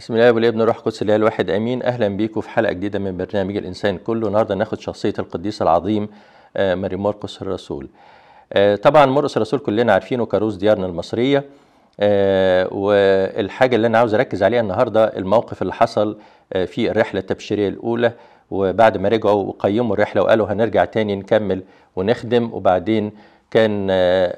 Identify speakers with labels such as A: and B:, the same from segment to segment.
A: بسم الله والابن الروح القدس الله الواحد امين اهلا بيكم في حلقه جديده من برنامج الانسان كله النهارده ناخد شخصيه القديس العظيم آه، ماري مرقس الرسول آه، طبعا مرقس الرسول كلنا عارفينه كروس ديارنا المصريه آه، والحاجه اللي انا عاوز اركز عليها النهارده الموقف اللي حصل في الرحله التبشيريه الاولى وبعد ما رجعوا وقيموا الرحله وقالوا هنرجع تاني نكمل ونخدم وبعدين كان آه، آه،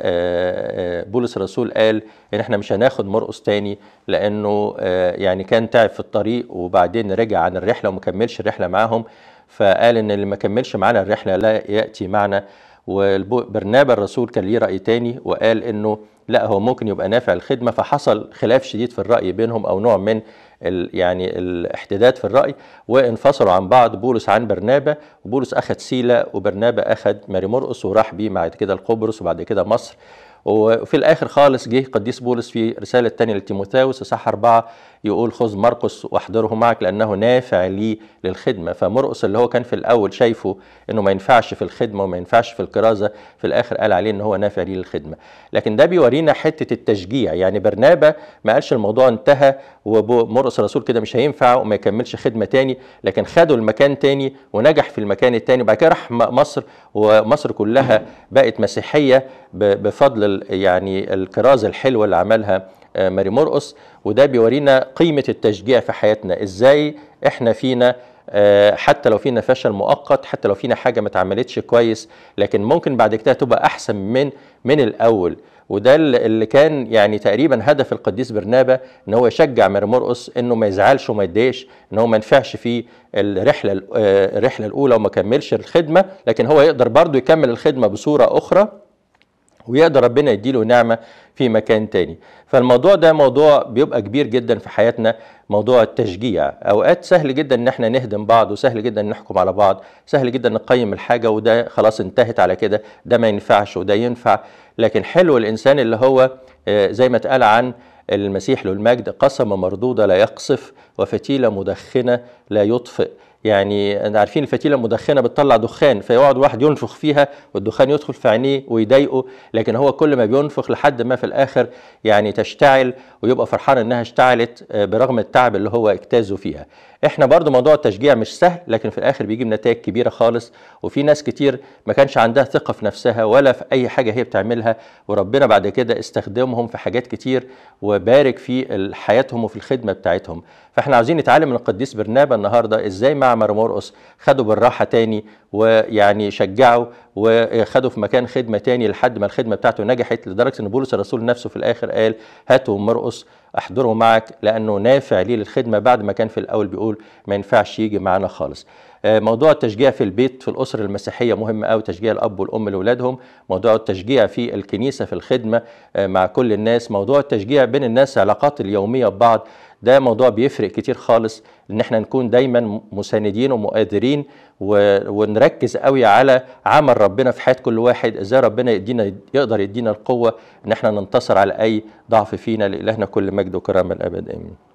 A: آه، بولس الرسول قال ان احنا مش هناخد مرقص تاني لانه يعني كان تعب في الطريق وبعدين رجع عن الرحله ومكملش الرحله معاهم فقال ان اللي ما كملش معانا الرحله لا ياتي معنا وبرنابا الرسول كان ليه رأي تاني وقال إنه لا هو ممكن يبقى نافع الخدمة فحصل خلاف شديد في الرأي بينهم أو نوع من ال يعني الاحتداد في الرأي وانفصلوا عن بعض بولس عن برنابا وبولس أخذ سيلا وبرنابا أخذ ماري مرقص وراح بيه بعد كده القبرص وبعد كده مصر وفي الاخر خالص جه قديس بولس في رساله تانية لتيموثاوس اصحاح أربعة يقول خذ مرقس واحضره معك لانه نافع لي للخدمه فمرقس اللي هو كان في الاول شايفه انه ما ينفعش في الخدمه وما ينفعش في الكرازه في الاخر قال عليه ان هو نافع لي للخدمه لكن ده بيورينا حته التشجيع يعني برنابة ما قالش الموضوع انتهى ومرقس الرسول كده مش هينفع وما يكملش خدمه تاني لكن خده المكان تاني ونجح في المكان التاني وبعد كده راح مصر ومصر كلها بقت مسيحيه بفضل يعني الكراز الحلوه اللي عملها آه، ماري مرقص وده بيورينا قيمه التشجيع في حياتنا ازاي احنا فينا آه، حتى لو فينا فشل مؤقت حتى لو فينا حاجه ما اتعملتش كويس لكن ممكن بعد كده تبقى احسن من من الاول وده اللي كان يعني تقريبا هدف القديس برنابا ان هو يشجع مير مرقص انه ما يزعلش وما يتضايقش ان هو ما ينفعش في الرحله آه، الرحله الاولى وما كملش الخدمه لكن هو يقدر برضه يكمل الخدمه بصوره اخرى ويقدر ربنا يديله نعمة في مكان تاني فالموضوع ده موضوع بيبقى كبير جدا في حياتنا موضوع التشجيع أوقات سهل جدا إن احنا نهدم بعض وسهل جدا نحكم على بعض سهل جدا نقيم الحاجة وده خلاص انتهت على كده ده ما ينفعش وده ينفع لكن حلو الإنسان اللي هو آه، زي ما اتقال عن المسيح له المجد قسم مردودة لا يقصف وفتيلة مدخنة لا يطفئ يعني عارفين الفتيله مدخنه بتطلع دخان فيقعد واحد ينفخ فيها والدخان يدخل في عينيه ويضايقه لكن هو كل ما بينفخ لحد ما في الاخر يعني تشتعل ويبقى فرحان انها اشتعلت آه، برغم التعب اللي هو اجتازه فيها احنا برضو موضوع التشجيع مش سهل لكن في الاخر بيجيب نتائج كبيره خالص وفي ناس كتير ما كانش عندها ثقه في نفسها ولا في اي حاجه هي بتعملها وربنا بعد كده استخدمهم في حاجات كتير وبارك في حياتهم وفي الخدمه بتاعتهم فاحنا عاوزين نتعلم من القديس برنابا النهارده ازاي مع معمر مرقص خدوا بالراحه تاني ويعني شجعوا وخدوا في مكان خدمه تاني لحد ما الخدمه بتاعته نجحت لدرجه ان بولس الرسول نفسه في الاخر قال هاتوا مرقص احضره معك لانه نافع ليه للخدمه بعد ما كان في الاول بيقول ما ينفعش يجي معانا خالص آه، موضوع التشجيع في البيت في الأسر المسيحية مهم قوي تشجيع الأب والأم لأولادهم موضوع التشجيع في الكنيسة في الخدمة آه، مع كل الناس موضوع التشجيع بين الناس علاقات اليومية ببعض ده موضوع بيفرق كتير خالص ان احنا نكون دايما مساندين ومؤثرين ونركز قوي على عمل ربنا في حياه كل واحد ازاي ربنا يدينا يقدر يدينا القوه ان احنا ننتصر على اي ضعف فينا لالهنا كل ما مجد وكرامة الابد امين